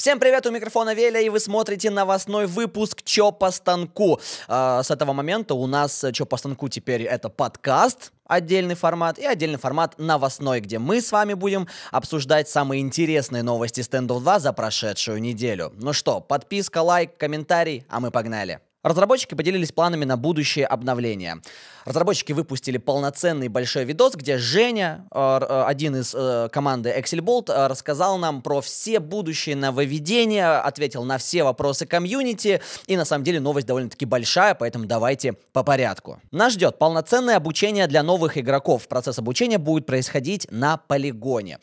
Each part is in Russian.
Всем привет, у микрофона Веля, и вы смотрите новостной выпуск «Чё по станку». Э, с этого момента у нас «Чё по станку» теперь это подкаст, отдельный формат, и отдельный формат новостной, где мы с вами будем обсуждать самые интересные новости Стендов 2 за прошедшую неделю. Ну что, подписка, лайк, комментарий, а мы погнали. Разработчики поделились планами на будущее обновление. Разработчики выпустили полноценный большой видос, где Женя, э, э, один из э, команды Excelbolt, рассказал нам про все будущие нововведения, ответил на все вопросы комьюнити, и на самом деле новость довольно-таки большая, поэтому давайте по порядку. Нас ждет полноценное обучение для новых игроков. Процесс обучения будет происходить на полигоне.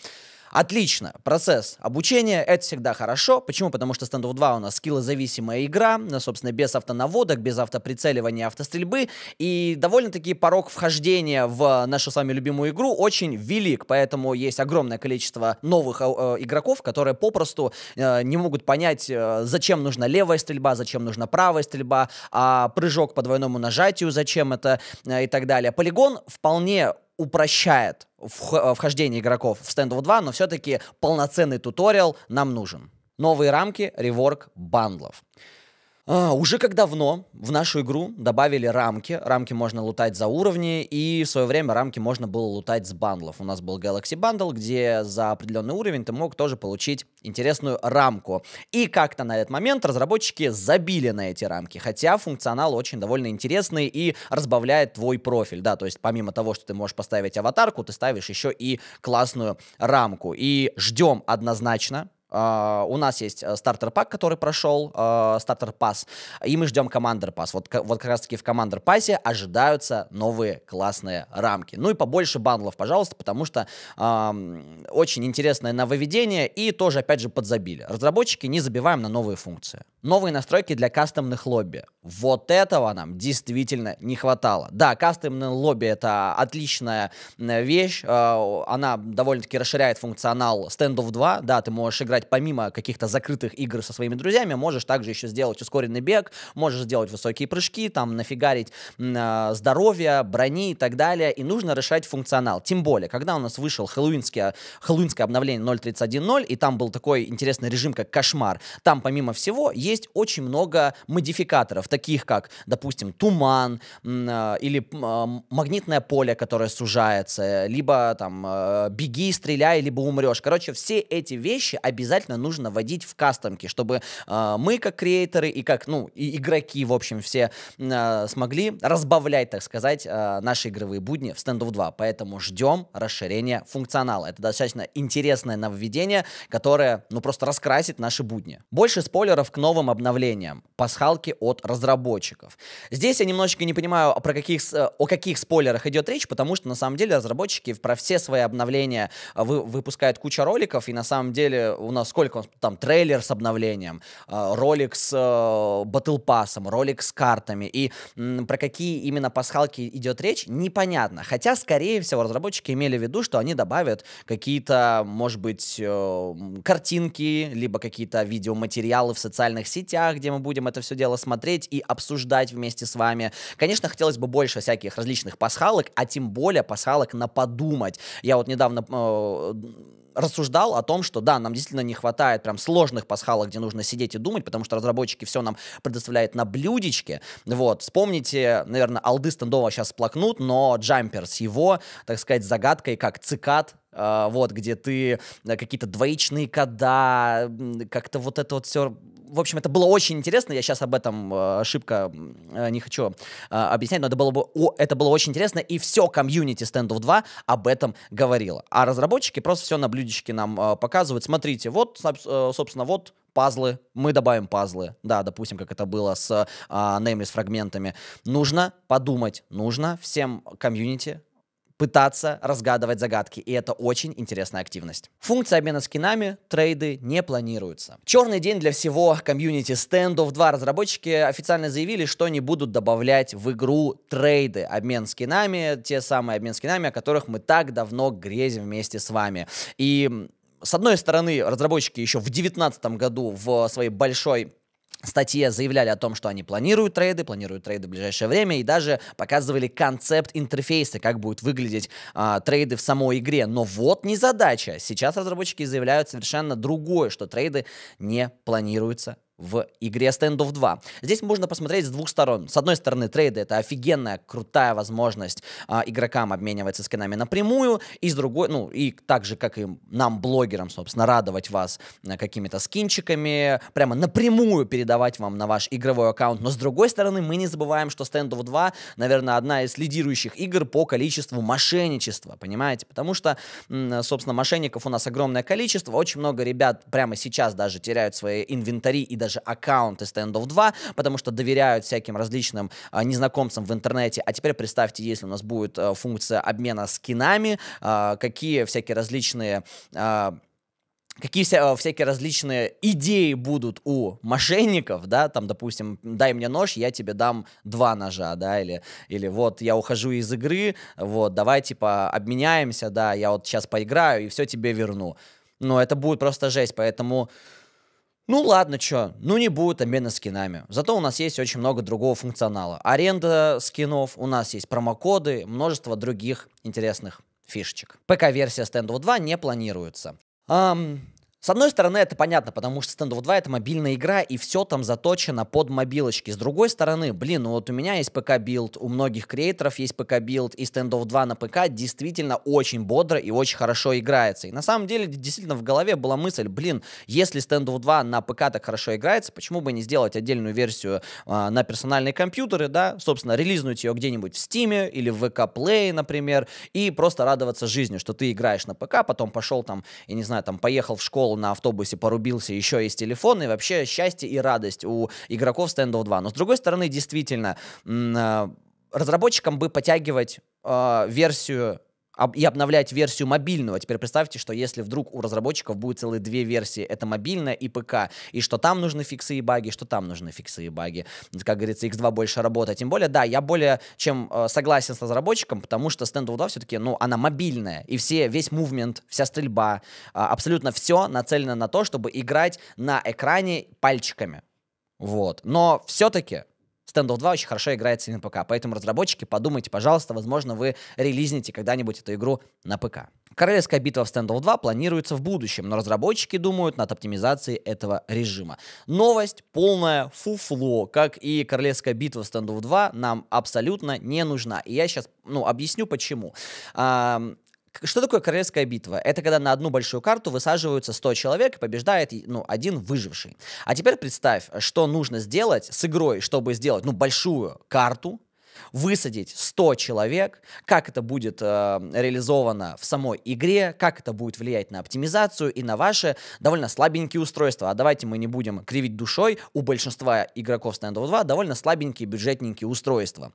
Отлично, процесс обучения, это всегда хорошо. Почему? Потому что Standoff 2 у нас скиллозависимая игра, э, собственно, без автонаводок, без автоприцеливания, автострельбы, и довольно-таки порог вхождения в нашу с вами любимую игру очень велик, поэтому есть огромное количество новых э, э, игроков, которые попросту э, не могут понять, э, зачем нужна левая стрельба, зачем нужна правая стрельба, а прыжок по двойному нажатию, зачем это э, и так далее. Полигон вполне упрощает э, вхождение игроков в Standoff 2, но все-таки полноценный туториал нам нужен. Новые рамки, реворк бандлов. А, уже как давно в нашу игру добавили рамки. Рамки можно лутать за уровни, и в свое время рамки можно было лутать с бандлов. У нас был Galaxy Bundle, где за определенный уровень ты мог тоже получить интересную рамку. И как-то на этот момент разработчики забили на эти рамки, хотя функционал очень довольно интересный и разбавляет твой профиль, да, то есть помимо того, что ты можешь поставить аватарку, ты ставишь еще и классную рамку. И ждем однозначно а, у нас есть э, стартер-пак, который прошел, а, стартер пас, и мы ждем командер пас. Вот, вот как раз-таки в командер пасе ожидаются новые классные рамки. Ну и побольше банлов, пожалуйста, потому что uh, очень интересное нововведение и тоже, опять же, подзабили. Разработчики не забиваем на новые функции. Новые настройки для кастомных лобби. Вот этого нам действительно не хватало. Да, кастомные лобби — это отличная э, вещь, она довольно-таки расширяет функционал Standoff 2, да, ты можешь играть играть помимо каких-то закрытых игр со своими друзьями, можешь также еще сделать ускоренный бег, можешь сделать высокие прыжки, там нафигарить э, здоровье, брони и так далее. И нужно решать функционал. Тем более, когда у нас вышел хэллоуинское, хэллоуинское обновление 0.31.0, и там был такой интересный режим, как кошмар, там помимо всего есть очень много модификаторов, таких как, допустим, туман э, или э, магнитное поле, которое сужается, либо там э, беги, стреляй, либо умрешь. Короче, все эти вещи обязательно обязательно нужно вводить в кастомки, чтобы э, мы как креаторы и как, ну, и игроки, в общем, все э, смогли разбавлять, так сказать, э, наши игровые будни в Stand of 2. Поэтому ждем расширения функционала. Это достаточно интересное нововведение, которое, ну, просто раскрасит наши будни. Больше спойлеров к новым обновлениям. Пасхалки от разработчиков. Здесь я немножечко не понимаю, про каких, о каких спойлерах идет речь, потому что, на самом деле, разработчики про все свои обновления вы, выпускают куча роликов, и, на самом деле, у он, сколько он, там, трейлер с обновлением, а, ролик с батлпассом, э, ролик с картами, и про какие именно пасхалки идет речь, непонятно. Хотя, скорее всего, разработчики имели в виду, что они добавят какие-то, может быть, э, картинки, либо какие-то видеоматериалы в социальных сетях, где мы будем это все дело смотреть и обсуждать вместе с вами. Конечно, хотелось бы больше всяких различных пасхалок, а тем более пасхалок на подумать. Я вот недавно э, рассуждал о том, что да, нам действительно не хватает прям сложных пасхалок, где нужно сидеть и думать, потому что разработчики все нам предоставляют на блюдечке. Вот, вспомните, наверное, алды стендова сейчас сплакнут, но Джампер с его, так сказать, загадкой, как цикад, э, вот, где ты э, какие-то двоичные кода, как-то вот это вот все в общем, это было очень интересно. Я сейчас об этом э, э, не хочу э, объяснять, но это было, бы, о, это было очень интересно, и все комьюнити Standoff 2 об этом говорило. А разработчики просто все на блюдечке нам э, показывают. Смотрите, вот, э, собственно, вот пазлы, мы добавим пазлы, да, допустим, как это было с а, Nameless фрагментами. Нужно подумать, нужно всем комьюнити пытаться разгадывать загадки, и это очень интересная активность. Функция обмена скинами, трейды не планируются. Черный день для всего комьюнити стендов два разработчики официально заявили, что не будут добавлять в игру трейды, обмен скинами, те самые обмен скинами, о которых мы так давно грезим вместе с вами. И с одной стороны, разработчики еще в 2019 году в своей большой статье заявляли о том, что они планируют трейды, планируют трейды в ближайшее время и даже показывали концепт интерфейса, как будут выглядеть а, трейды в самой игре. Но вот не задача. Сейчас разработчики заявляют совершенно другое, что трейды не планируются в игре Standoff 2. Здесь можно посмотреть с двух сторон. С одной стороны, трейды — это офигенная, крутая возможность а, игрокам обмениваться скинами напрямую, и с другой, ну, и так же, как и нам, блогерам, собственно, радовать вас а, какими-то скинчиками, прямо напрямую передавать вам на ваш игровой аккаунт. Но с другой стороны, мы не забываем, что Standoff 2, наверное, одна из лидирующих игр по количеству мошенничества, понимаете? Потому что, собственно, мошенников у нас огромное количество, очень много ребят прямо сейчас даже теряют свои инвентари и даже даже аккаунты Standoff 2, потому что доверяют всяким различным а, незнакомцам в интернете. А теперь представьте, если у нас будет а, функция обмена скинами, а, какие всякие различные... А, какие вся, э, всякие различные идеи будут у мошенников, да, там, допустим, дай мне нож, я тебе дам два ножа, да, или, или вот я ухожу из игры, вот, давай, типа, обменяемся, да, я вот сейчас поиграю и все тебе верну. Но это будет просто жесть, поэтому... Ну ладно, чё, ну не будет обмена скинами. Зато у нас есть очень много другого функционала. Аренда скинов, у нас есть промокоды, множество других интересных фишечек. ПК-версия Standoff 2 не планируется. Um, с одной стороны, это понятно, потому что Stand 2 это мобильная игра, и все там заточено под мобилочки. С другой стороны, блин, ну вот у меня есть ПК-билд, у многих креаторов есть ПК-билд, и Stand 2 на ПК действительно очень бодро и очень хорошо играется. И на самом деле, действительно, в голове была мысль, блин, если Stand 2 на ПК так хорошо играется, почему бы не сделать отдельную версию э, на персональные компьютеры, да, собственно, релизнуть ее где-нибудь в Steam или в VK Play, например, и просто радоваться жизни, что ты играешь на ПК, потом пошел там, я не знаю, там поехал в школу, на автобусе, порубился, еще есть телефон, и вообще счастье и радость у игроков Standoff 2. Но с другой стороны, действительно, а, разработчикам бы потягивать э, версию и обновлять версию мобильную. теперь представьте, что если вдруг у разработчиков будет целые две версии, это мобильная и ПК, и что там нужны фиксы и баги, что там нужны фиксы и баги. Как говорится, X2 больше работа. Тем более, да, я более чем э, согласен с разработчиком, потому что Stand 2 все-таки, ну, она мобильная, и все, весь мувмент, вся стрельба, э, абсолютно все нацелено на то, чтобы играть на экране пальчиками. Вот. Но все-таки Standoff 2 очень хорошо играется и на ПК. Поэтому, разработчики, подумайте, пожалуйста, возможно, вы релизните когда-нибудь эту игру на ПК. Королевская битва в Standoff 2 планируется в будущем, но разработчики думают над оптимизацией этого режима. Новость полная фуфло, как и Королевская битва в Standoff 2 нам абсолютно не нужна. И я сейчас, ну, объясню почему. А, что такое королевская битва? Это когда на одну большую карту высаживаются 100 человек и побеждает ну, один выживший. А теперь представь, что нужно сделать с игрой, чтобы сделать ну, большую карту, высадить 100 человек, как это будет э, реализовано в самой игре, как это будет влиять на оптимизацию и на ваши довольно слабенькие устройства. А давайте мы не будем кривить душой, у большинства игроков Stand 2 довольно слабенькие бюджетненькие устройства.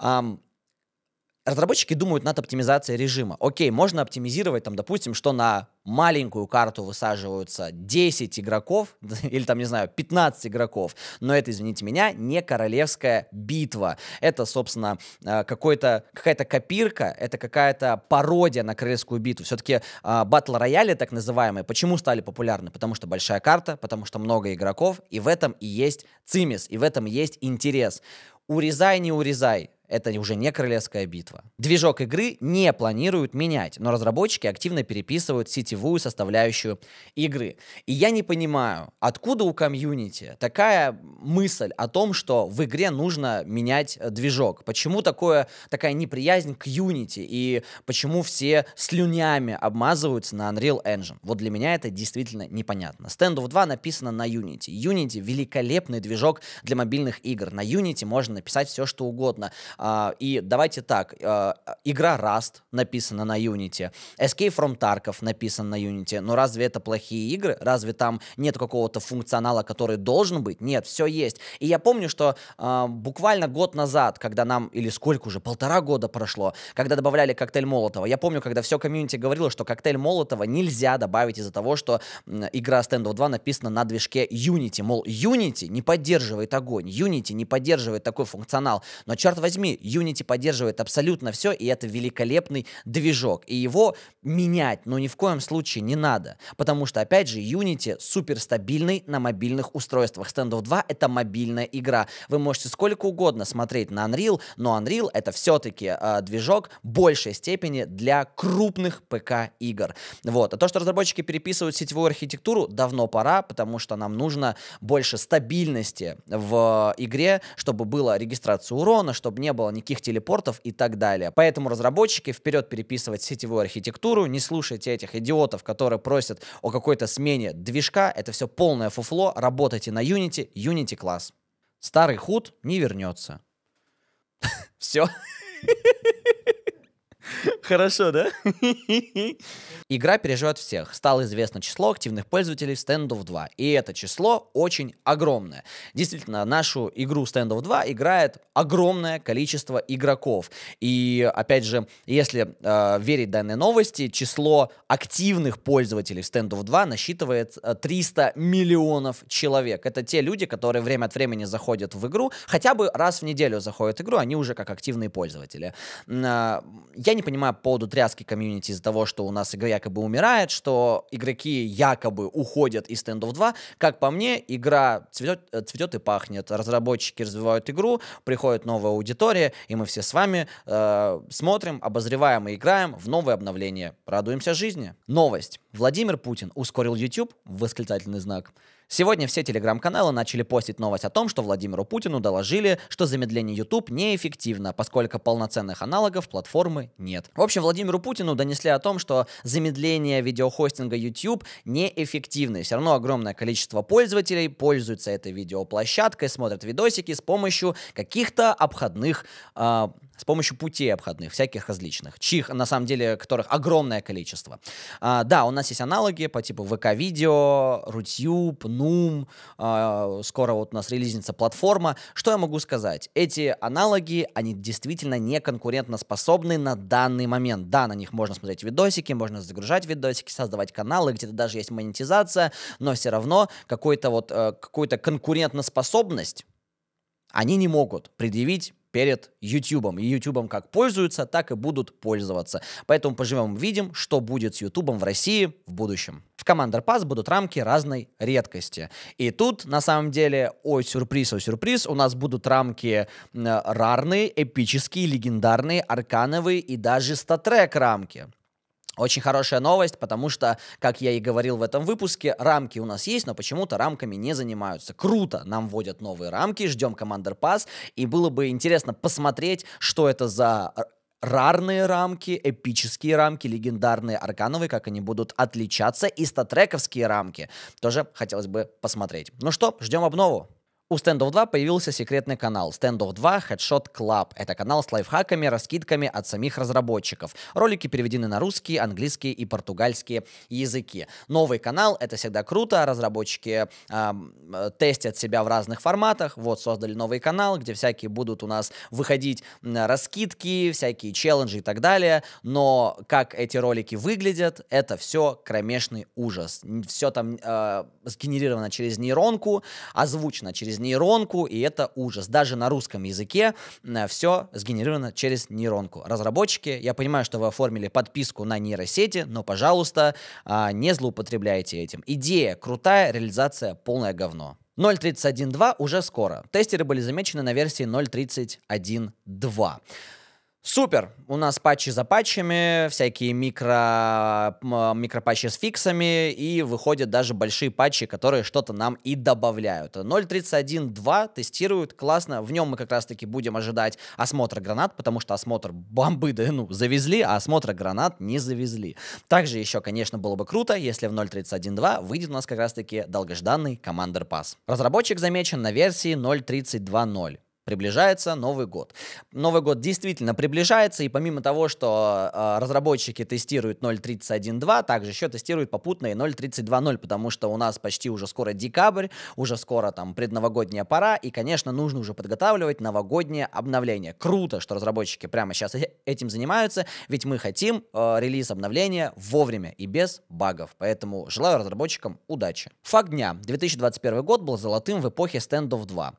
Эм, разработчики думают над оптимизацией режима. Окей, можно оптимизировать, там, допустим, что на маленькую карту высаживаются 10 игроков, или там, не знаю, 15 игроков, но это, извините меня, не королевская битва. Это, собственно, э, какой-то, какая-то копирка, это какая-то пародия на королевскую битву. Все-таки э, батл рояли, так называемые, почему стали популярны? Потому что большая карта, потому что много игроков, и в этом и есть цимис, и в этом и есть интерес урезай, не урезай, это уже не королевская битва. Движок игры не планируют менять, но разработчики активно переписывают сетевую составляющую игры. И я не понимаю, откуда у комьюнити такая мысль о том, что в игре нужно менять э, движок. Почему такое, такая неприязнь к Unity и почему все слюнями обмазываются на Unreal Engine? Вот для меня это действительно непонятно. Stand of 2 написано на Unity. Unity — великолепный движок для мобильных игр. На Unity можно написать все, что угодно а, и давайте так, а, игра Rust написана на Unity, Escape from Tarkov написан на Unity, но разве это плохие игры? Разве там нет какого-то функционала, который должен быть? Нет, все есть. И я помню, что а, буквально год назад, когда нам, или сколько уже, полтора года прошло, когда добавляли коктейль Молотова, я помню, когда все комьюнити говорило, что коктейль Молотова нельзя добавить из-за того, что игра Standoff 2 написана на движке Unity. Мол, Unity не поддерживает огонь, Unity не поддерживает такой функционал. Но черт возьми, Unity поддерживает абсолютно все, и это великолепный движок. И его менять, ну, ни в коем случае не надо. Потому что, опять же, Unity суперстабильный на мобильных устройствах. Stand of 2 — это мобильная игра. Вы можете сколько угодно смотреть на Unreal, но Unreal — это все-таки э, движок большей степени для крупных ПК-игр. Вот. А то, что разработчики переписывают сетевую архитектуру, давно пора, потому что нам нужно больше стабильности в э, игре, чтобы была регистрация урона, чтобы не было было никаких телепортов и так далее. Поэтому разработчики вперед переписывать сетевую архитектуру, не слушайте этих идиотов, которые просят о какой-то смене движка, это все полное фуфло, работайте на Unity, Unity класс. Старый худ не вернется. Все. Хорошо, да? Игра переживет всех. Стало известно число активных пользователей Standoff 2. И это число очень огромное. Действительно, нашу игру Standoff 2 играет огромное количество игроков. И, опять же, если э, верить данной новости, число активных пользователей Standoff 2 насчитывает 300 э, миллионов человек. Это те люди, которые время от времени заходят в игру, хотя бы раз в неделю заходят в игру, они уже как активные пользователи. Э, я не понимаю по поводу тряски комьюнити из-за того, что у нас игра якобы умирает, что игроки якобы уходят из стендов 2. Как по мне, игра цветет, э, цветет и пахнет. Разработчики развивают игру, приходит новая аудитория, и мы все с вами э, смотрим, обозреваем и играем в новое обновление. Радуемся жизни. Новость. Владимир Путин ускорил YouTube, восклицательный знак. Сегодня все телеграм-каналы начали постить новость о том, что Владимиру Путину доложили, что замедление YouTube неэффективно, поскольку полноценных аналогов платформы нет. В общем, Владимиру Путину донесли о том, что замедление видеохостинга YouTube неэффективно. Все равно огромное количество пользователей пользуются этой видеоплощадкой, смотрят видосики с помощью каких-то обходных э, с помощью путей обходных, всяких различных, чьих, на самом деле, которых огромное количество. А, да, у нас есть аналоги по типу ВК-видео, Рутюб, Нум, а, скоро вот у нас релизница платформа. Что я могу сказать? Эти аналоги, они действительно не конкурентоспособны на данный момент. Да, на них можно смотреть видосики, можно загружать видосики, создавать каналы, где-то даже есть монетизация, но все равно какой-то вот, э, какую-то конкурентоспособность они не могут предъявить перед YouTube. И YouTube как пользуются, так и будут пользоваться. Поэтому поживем, видим, что будет с YouTube в России в будущем. В Commander Pass будут рамки разной редкости. И тут, на самом деле, ой, сюрприз, ой, сюрприз, у нас будут рамки э, рарные, эпические, легендарные, аркановые и даже статрек рамки. Очень хорошая новость, потому что, как я и говорил в этом выпуске, рамки у нас есть, но почему-то рамками не занимаются. Круто, нам вводят новые рамки, ждем Commander Pass, и было бы интересно посмотреть, что это за рарные рамки, эпические рамки, легендарные, аркановые, как они будут отличаться, и статрековские рамки. Тоже хотелось бы посмотреть. Ну что, ждем обнову. У Standoff 2 появился секретный канал Standoff 2 Headshot Club. Это канал с лайфхаками, раскидками от самих разработчиков. Ролики переведены на русский, английский и португальские языки. Новый канал — это всегда круто. Разработчики э, тестят себя в разных форматах. Вот создали новый канал, где всякие будут у нас выходить раскидки, всякие челленджи и так далее. Но как эти ролики выглядят, это все кромешный ужас. Все там э, сгенерировано через нейронку, озвучено через нейронку, и это ужас. Даже на русском языке э, все сгенерировано через нейронку. Разработчики, я понимаю, что вы оформили подписку на нейросети, но, пожалуйста, а, не злоупотребляйте этим. Идея крутая, реализация полное говно. 0.31.2 уже скоро. Тестеры были замечены на версии 0.31.2. Супер! У нас патчи за патчами, всякие микро, а, микропатчи с фиксами, и выходят даже большие патчи, которые что-то нам и добавляют. 0.31.2 тестируют, классно. В нем мы как раз-таки будем ожидать осмотра гранат, потому что осмотр бомбы да, ну, завезли, а осмотра гранат не завезли. Также еще, конечно, было бы круто, если в 0.31.2 выйдет у нас как раз-таки долгожданный Commander Pass. Разработчик замечен на версии 0.32.0 приближается Новый год. Новый год действительно приближается, и помимо того, что э, разработчики тестируют 0.31.2, также еще тестируют попутные 0.32.0, потому что у нас почти уже скоро декабрь, уже скоро там предновогодняя пора, и, конечно, нужно уже подготавливать новогоднее обновление. Круто, что разработчики прямо сейчас э, этим занимаются, ведь мы хотим э, релиз обновления вовремя и без багов, поэтому желаю разработчикам удачи. Факт дня. 2021 год был золотым в эпохе стендов 2.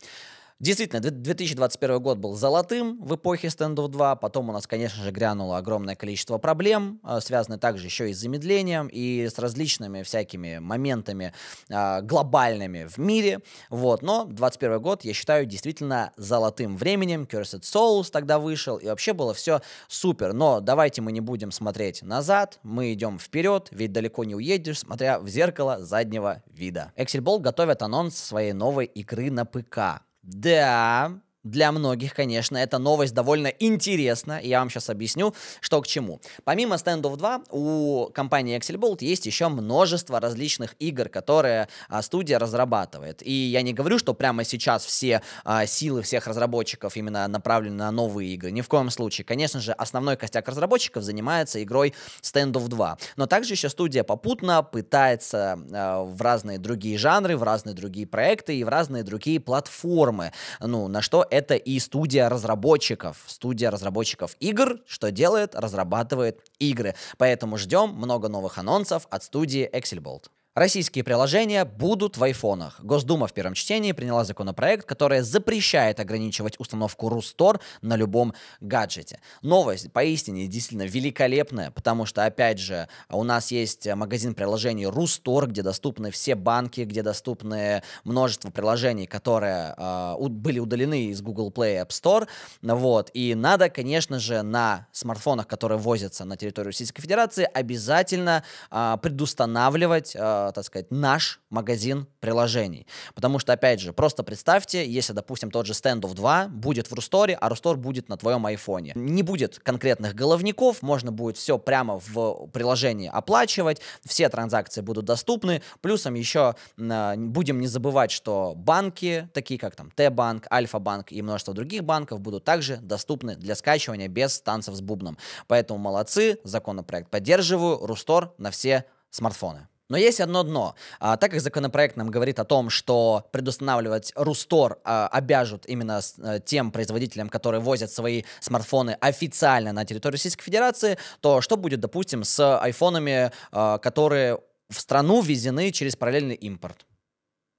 Действительно, 2021 год был золотым в эпохе стендов 2, потом у нас, конечно же, грянуло огромное количество проблем, а, связанных также еще и с замедлением, и с различными всякими моментами э, глобальными в мире, вот, но 2021 год, я считаю, действительно золотым временем, Cursed Souls тогда вышел, и вообще было все супер, но давайте мы не будем смотреть назад, мы идем вперед, ведь далеко не уедешь, смотря в зеркало заднего вида. Excelball готовят анонс своей новой игры на ПК. Да, для многих, конечно, эта новость довольно интересна, и я вам сейчас объясню, что к чему. Помимо Standoff 2, у компании Excel есть еще множество различных игр, которые а, студия разрабатывает. И я не говорю, что прямо сейчас все а, силы всех разработчиков именно направлены на новые игры. Ни в коем случае. Конечно же, основной костяк разработчиков занимается игрой Standoff 2. Но также еще студия попутно пытается а, в разные другие жанры, в разные другие проекты и в разные другие платформы. Ну, на что это и студия разработчиков. Студия разработчиков игр, что делает, разрабатывает игры. Поэтому ждем много новых анонсов от студии Excelbolt. Российские приложения будут в айфонах. Госдума в первом чтении приняла законопроект, который запрещает ограничивать установку Рустор на любом гаджете. Новость поистине действительно великолепная, потому что, опять же, у нас есть магазин приложений Рустор, где доступны все банки, где доступны множество приложений, которые э, были удалены из Google Play и App Store. Вот. И надо, конечно же, на смартфонах, которые возятся на территорию Российской Федерации, обязательно э, предустанавливать э, а, так сказать, наш магазин приложений. Потому что, опять же, просто представьте, если, допустим, тот же Standoff 2 будет в Русторе, а Рустор будет на твоем айфоне. Не будет конкретных головников, можно будет все прямо в приложении оплачивать, все транзакции будут доступны. Плюсом еще а, будем не забывать, что банки, такие как там Т-банк, Альфа-банк и множество других банков будут также доступны для скачивания без танцев с бубном. Поэтому молодцы, законопроект поддерживаю, Рустор на все смартфоны. Но есть одно дно. А, так как законопроект нам говорит о том, что предустанавливать Рустор а, обяжут именно с, а, тем производителям, которые возят свои смартфоны официально на территорию Российской Федерации, то что будет, допустим, с айфонами, а, которые в страну везены через параллельный импорт?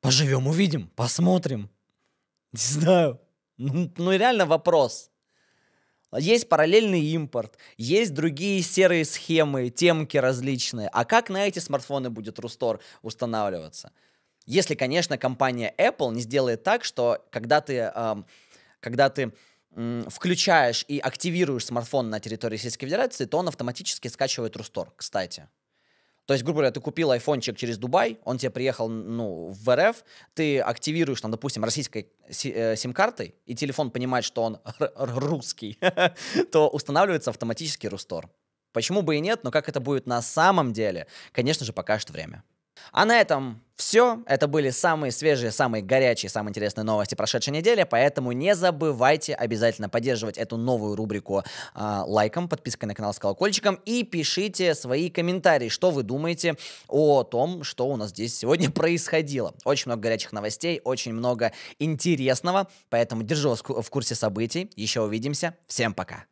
Поживем, увидим, посмотрим. Не знаю. Ну, ну реально вопрос. Есть параллельный импорт, есть другие серые схемы, темки различные. А как на эти смартфоны будет Рустор устанавливаться? Если, конечно, компания Apple не сделает так, что когда ты, эм, когда ты эм, включаешь и активируешь смартфон на территории Российской Федерации, то он автоматически скачивает Рустор, кстати. То есть, грубо говоря, ты купил айфончик через Дубай, он тебе приехал ну, в РФ, ты активируешь, там, допустим, российской э, сим-картой, и телефон понимает, что он русский, то устанавливается автоматически Рустор. Почему бы и нет, но как это будет на самом деле, конечно же, покажет время. А на этом все. Это были самые свежие, самые горячие, самые интересные новости прошедшей недели. Поэтому не забывайте обязательно поддерживать эту новую рубрику э, лайком, подпиской на канал с колокольчиком и пишите свои комментарии, что вы думаете о том, что у нас здесь сегодня происходило. Очень много горячих новостей, очень много интересного. Поэтому держу вас в курсе событий. Еще увидимся. Всем пока.